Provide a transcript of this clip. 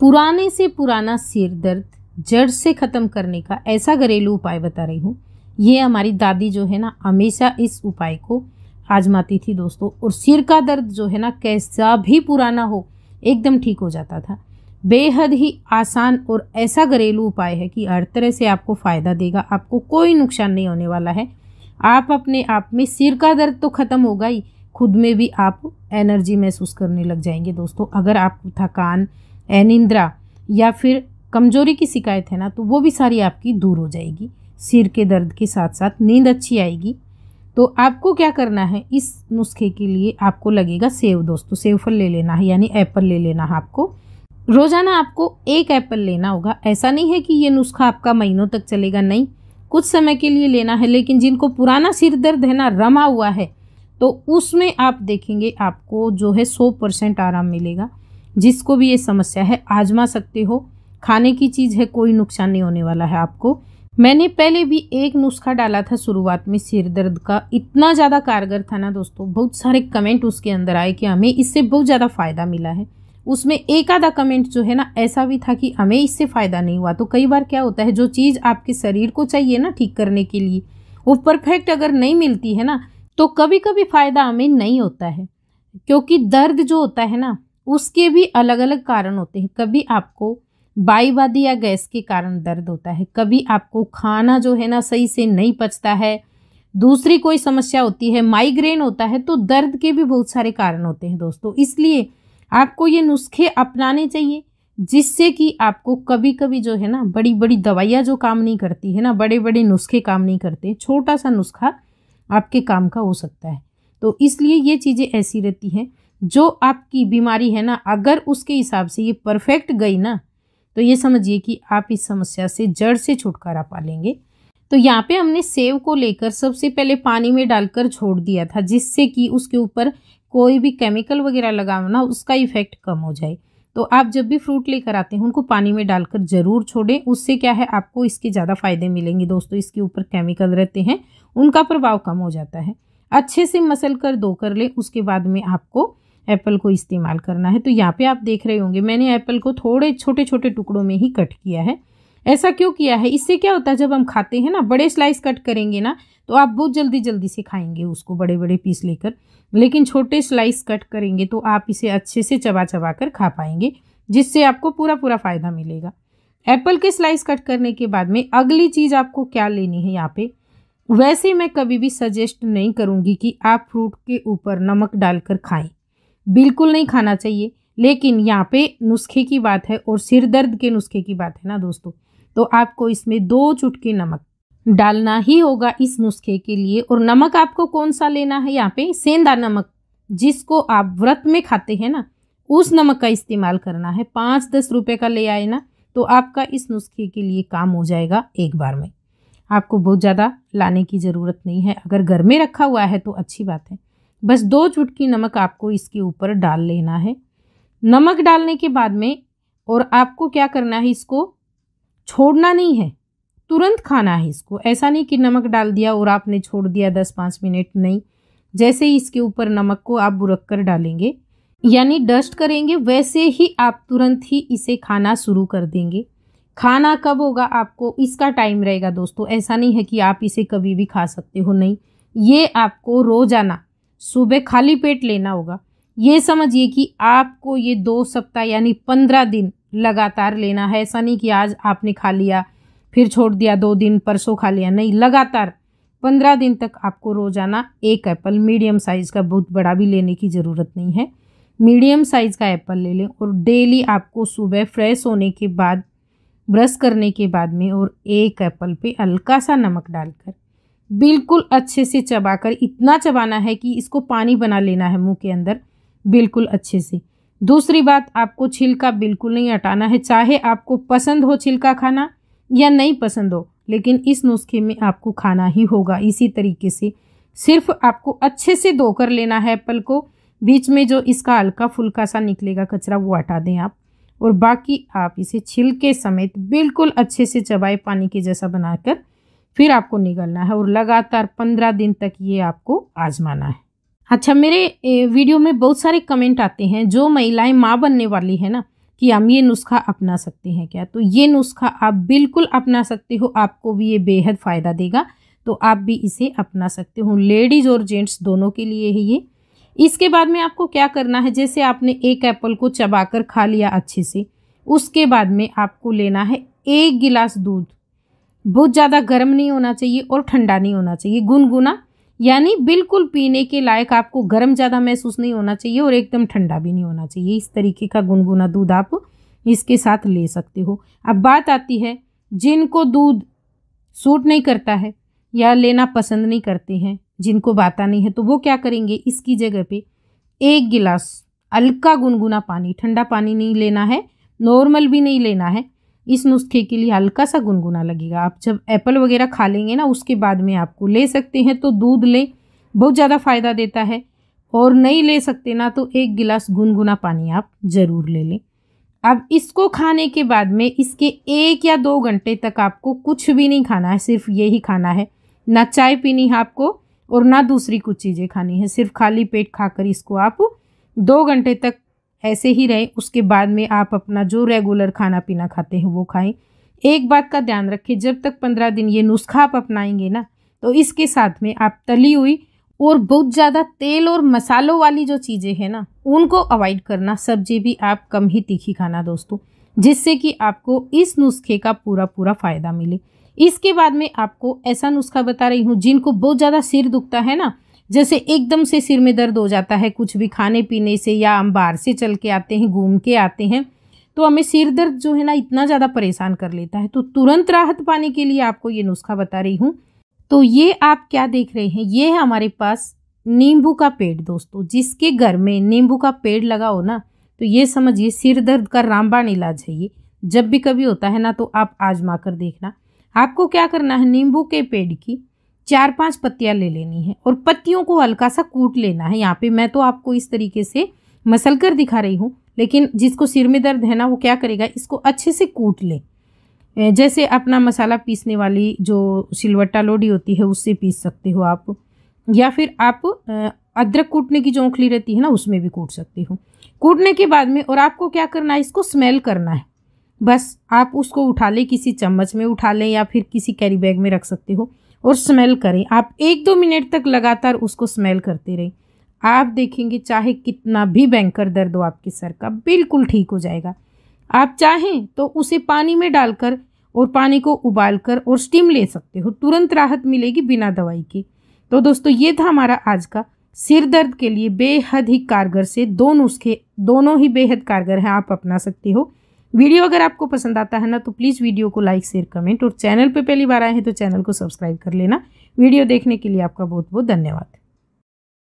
पुराने से पुराना सिर दर्द जड़ से ख़त्म करने का ऐसा घरेलू उपाय बता रही हूँ ये हमारी दादी जो है ना हमेशा इस उपाय को आजमाती थी दोस्तों और सिर का दर्द जो है ना कैसा भी पुराना हो एकदम ठीक हो जाता था बेहद ही आसान और ऐसा घरेलू उपाय है कि हर तरह से आपको फ़ायदा देगा आपको कोई नुकसान नहीं होने वाला है आप अपने आप में सिर का दर्द तो ख़त्म होगा ही खुद में भी आप एनर्जी महसूस करने लग जाएंगे दोस्तों अगर आप थकान अनिंद्रा या फिर कमजोरी की शिकायत है ना तो वो भी सारी आपकी दूर हो जाएगी सिर के दर्द के साथ साथ नींद अच्छी आएगी तो आपको क्या करना है इस नुस्खे के लिए आपको लगेगा सेव दोस्तों सेव फल ले लेना है यानी एप्पल ले लेना है आपको रोज़ाना आपको एक एप्पल लेना होगा ऐसा नहीं है कि ये नुस्खा आपका महीनों तक चलेगा नहीं कुछ समय के लिए लेना है लेकिन जिनको पुराना सिर दर्द है ना रमा हुआ है तो उसमें आप देखेंगे आपको जो है सौ परसेंट आराम मिलेगा जिसको भी ये समस्या है आजमा सकते हो खाने की चीज़ है कोई नुकसान नहीं होने वाला है आपको मैंने पहले भी एक नुस्खा डाला था शुरुआत में सिर दर्द का इतना ज़्यादा कारगर था ना दोस्तों बहुत सारे कमेंट उसके अंदर आए कि हमें इससे बहुत ज़्यादा फ़ायदा मिला है उसमें एक आधा कमेंट जो है ना ऐसा भी था कि हमें इससे फ़ायदा नहीं हुआ तो कई बार क्या होता है जो चीज़ आपके शरीर को चाहिए ना ठीक करने के लिए वो परफेक्ट अगर नहीं मिलती है ना तो कभी कभी फ़ायदा हमें नहीं होता है क्योंकि दर्द जो होता है ना उसके भी अलग अलग कारण होते हैं कभी आपको बाईवादी या गैस के कारण दर्द होता है कभी आपको खाना जो है ना सही से नहीं पचता है दूसरी कोई समस्या होती है माइग्रेन होता है तो दर्द के भी बहुत सारे कारण होते हैं दोस्तों इसलिए आपको ये नुस्खे अपनाने चाहिए जिससे कि आपको कभी कभी जो है ना बड़ी बड़ी दवाइयाँ जो काम नहीं करती है ना बड़े बड़े नुस्खे काम नहीं करते छोटा सा नुस्खा आपके काम का हो सकता है तो इसलिए ये चीज़ें ऐसी रहती हैं जो आपकी बीमारी है ना अगर उसके हिसाब से ये परफेक्ट गई ना तो ये समझिए कि आप इस समस्या से जड़ से छुटकारा पा लेंगे तो यहाँ पे हमने सेव को लेकर सबसे पहले पानी में डालकर छोड़ दिया था जिससे कि उसके ऊपर कोई भी केमिकल वगैरह लगाओ ना उसका इफेक्ट कम हो जाए तो आप जब भी फ्रूट लेकर आते हैं उनको पानी में डालकर ज़रूर छोड़ें उससे क्या है आपको इसके ज़्यादा फायदे मिलेंगे दोस्तों इसके ऊपर केमिकल रहते हैं उनका प्रभाव कम हो जाता है अच्छे से मसल कर धो कर लें उसके बाद में आपको एप्पल को इस्तेमाल करना है तो यहाँ पे आप देख रहे होंगे मैंने एप्पल को थोड़े छोटे छोटे टुकड़ों में ही कट किया है ऐसा क्यों किया है इससे क्या होता है जब हम खाते हैं ना बड़े स्लाइस कट करेंगे ना तो आप बहुत जल्दी जल्दी से खाएंगे उसको बड़े बड़े पीस लेकर लेकिन छोटे स्लाइस कट करेंगे तो आप इसे अच्छे से चबा चबा कर खा पाएंगे जिससे आपको पूरा पूरा फ़ायदा मिलेगा एप्पल के स्लाइस कट करने के बाद में अगली चीज़ आपको क्या लेनी है यहाँ पे वैसे मैं कभी भी सजेस्ट नहीं करूँगी कि आप फ्रूट के ऊपर नमक डालकर खाएं बिल्कुल नहीं खाना चाहिए लेकिन यहाँ पे नुस्खे की बात है और सिर दर्द के नुस्खे की बात है ना दोस्तों तो आपको इसमें दो चुटकी नमक डालना ही होगा इस नुस्खे के लिए और नमक आपको कौन सा लेना है यहाँ पे सेंधा नमक जिसको आप व्रत में खाते हैं ना उस नमक का इस्तेमाल करना है पाँच दस रुपये का ले आए ना तो आपका इस नुस्खे के लिए काम हो जाएगा एक बार में आपको बहुत ज़्यादा लाने की ज़रूरत नहीं है अगर घर में रखा हुआ है तो अच्छी बात है बस दो चुटकी नमक आपको इसके ऊपर डाल लेना है नमक डालने के बाद में और आपको क्या करना है इसको छोड़ना नहीं है तुरंत खाना है इसको ऐसा नहीं कि नमक डाल दिया और आपने छोड़ दिया दस पाँच मिनट नहीं जैसे ही इसके ऊपर नमक को आप बुरक कर डालेंगे यानी डस्ट करेंगे वैसे ही आप तुरंत ही इसे खाना शुरू कर देंगे खाना कब होगा आपको इसका टाइम रहेगा दोस्तों ऐसा नहीं है कि आप इसे कभी भी खा सकते हो नहीं ये आपको रोज़ाना सुबह खाली पेट लेना होगा ये समझिए कि आपको ये दो सप्ताह यानी पंद्रह दिन लगातार लेना है ऐसा नहीं कि आज आपने खा लिया फिर छोड़ दिया दो दिन परसों खा लिया नहीं लगातार पंद्रह दिन तक आपको रोज़ाना एक एप्पल मीडियम साइज़ का बहुत बड़ा भी लेने की ज़रूरत नहीं है मीडियम साइज़ का एप्पल ले लें और डेली आपको सुबह फ्रेश होने के बाद ब्रश करने के बाद में और एक एप्पल पे हल्का सा नमक डालकर बिल्कुल अच्छे से चबाकर इतना चबाना है कि इसको पानी बना लेना है मुंह के अंदर बिल्कुल अच्छे से दूसरी बात आपको छिलका बिल्कुल नहीं हटाना है चाहे आपको पसंद हो छिलका खाना या नहीं पसंद हो लेकिन इस नुस्खे में आपको खाना ही होगा इसी तरीके से सिर्फ आपको अच्छे से धोकर लेना है एप्पल को बीच में जो इसका हल्का फुल्का सा निकलेगा कचरा वो हटा दें आप और बाकी आप इसे छिलके समेत बिल्कुल अच्छे से चबाए पानी के जैसा बनाकर फिर आपको निगलना है और लगातार पंद्रह दिन तक ये आपको आजमाना है अच्छा मेरे वीडियो में बहुत सारे कमेंट आते हैं जो महिलाएं माँ बनने वाली है ना कि हम ये नुस्खा अपना सकते हैं क्या तो ये नुस्खा आप बिल्कुल अपना सकते हो आपको भी ये बेहद फ़ायदा देगा तो आप भी इसे अपना सकते हो लेडीज़ और जेंट्स दोनों के लिए है ये इसके बाद में आपको क्या करना है जैसे आपने एक एप्पल को चबाकर खा लिया अच्छे से उसके बाद में आपको लेना है एक गिलास दूध बहुत ज़्यादा गर्म नहीं होना चाहिए और ठंडा नहीं होना चाहिए गुनगुना यानी बिल्कुल पीने के लायक आपको गर्म ज़्यादा महसूस नहीं होना चाहिए और एकदम ठंडा भी नहीं होना चाहिए इस तरीके का गुनगुना दूध आप इसके साथ ले सकते हो अब बात आती है जिनको दूध सूट नहीं करता है या लेना पसंद नहीं करते हैं जिनको बाता नहीं है तो वो क्या करेंगे इसकी जगह पे एक गिलास हल्का गुनगुना पानी ठंडा पानी नहीं लेना है नॉर्मल भी नहीं लेना है इस नुस्खे के लिए हल्का सा गुनगुना लगेगा आप जब एप्पल वगैरह खा लेंगे ना उसके बाद में आपको ले सकते हैं तो दूध लें बहुत ज़्यादा फ़ायदा देता है और नहीं ले सकते ना तो एक गिलास गुनगुना पानी आप ज़रूर ले लें अब इसको खाने के बाद में इसके एक या दो घंटे तक आपको कुछ भी नहीं खाना है सिर्फ ये ही खाना है ना चाय पीनी है आपको और ना दूसरी कुछ चीज़ें खानी है सिर्फ खाली पेट खाकर इसको आप दो घंटे तक ऐसे ही रहें उसके बाद में आप अपना जो रेगुलर खाना पीना खाते हैं वो खाएं एक बात का ध्यान रखें जब तक पंद्रह दिन ये नुस्खा आप अपनाएंगे ना तो इसके साथ में आप तली हुई और बहुत ज़्यादा तेल और मसालों वाली जो चीज़ें हैं ना उनको अवॉइड करना सब्जी भी आप कम ही तीखी खाना दोस्तों जिससे कि आपको इस नुस्खे का पूरा पूरा फ़ायदा मिले इसके बाद में आपको ऐसा नुस्खा बता रही हूँ जिनको बहुत ज़्यादा सिर दुखता है ना जैसे एकदम से सिर में दर्द हो जाता है कुछ भी खाने पीने से या हम बाहर से चल के आते हैं घूम के आते हैं तो हमें सिर दर्द जो है ना इतना ज़्यादा परेशान कर लेता है तो तुरंत राहत पाने के लिए आपको ये नुस्खा बता रही हूँ तो ये आप क्या देख रहे हैं ये है हमारे पास नींबू का पेड़ दोस्तों जिसके घर में नींबू का पेड़ लगा हो ना तो ये समझिए सिर दर्द का रामबाण इलाज है ये जब भी कभी होता है ना तो आप आजमा कर देखना आपको क्या करना है नींबू के पेड़ की चार पांच पत्तियाँ ले लेनी है और पत्तियों को हल्का सा कूट लेना है यहाँ पे मैं तो आपको इस तरीके से मसल कर दिखा रही हूँ लेकिन जिसको सिर में दर्द है ना वो क्या करेगा इसको अच्छे से कूट लें जैसे अपना मसाला पीसने वाली जो सिलवट्टा लोडी होती है उससे पीस सकते हो आप या फिर आप अदरक कूटने की जो उंखली रहती है ना उसमें भी कूट सकते हो कूटने के बाद में और आपको क्या करना है इसको स्मेल करना है बस आप उसको उठा लें किसी चम्मच में उठा लें या फिर किसी कैरी बैग में रख सकते हो और स्मेल करें आप एक दो मिनट तक लगातार उसको स्मेल करते रहें आप देखेंगे चाहे कितना भी बैंकर दर्द हो आपके सर का बिल्कुल ठीक हो जाएगा आप चाहें तो उसे पानी में डालकर और पानी को उबाल कर और स्टीम ले सकते हो तुरंत राहत मिलेगी बिना दवाई के तो दोस्तों ये था हमारा आज का सिर दर्द के लिए बेहद ही कारगर से दो नुस्खे दोनों ही बेहद कारगर हैं आप अपना सकते हो वीडियो अगर आपको पसंद आता है ना तो प्लीज़ वीडियो को लाइक शेयर कमेंट और चैनल पर पहली बार आए हैं तो चैनल को सब्सक्राइब कर लेना वीडियो देखने के लिए आपका बहुत बहुत धन्यवाद